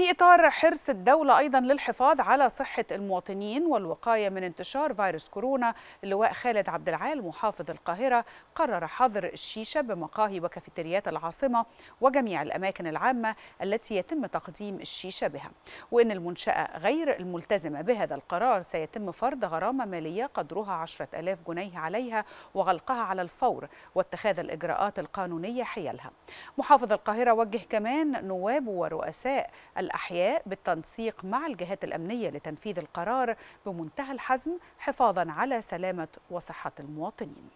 في إطار حرص الدولة أيضا للحفاظ على صحة المواطنين والوقاية من انتشار فيروس كورونا اللواء خالد عبد العال محافظ القاهرة قرر حظر الشيشة بمقاهي وكافيتريات العاصمة وجميع الأماكن العامة التي يتم تقديم الشيشة بها وإن المنشأة غير الملتزمة بهذا القرار سيتم فرض غرامة مالية قدرها 10000 جنيه عليها وغلقها على الفور واتخاذ الإجراءات القانونية حيالها محافظ القاهرة وجه كمان نواب ورؤساء الأحياء بالتنسيق مع الجهات الأمنية لتنفيذ القرار بمنتهى الحزم حفاظا على سلامة وصحة المواطنين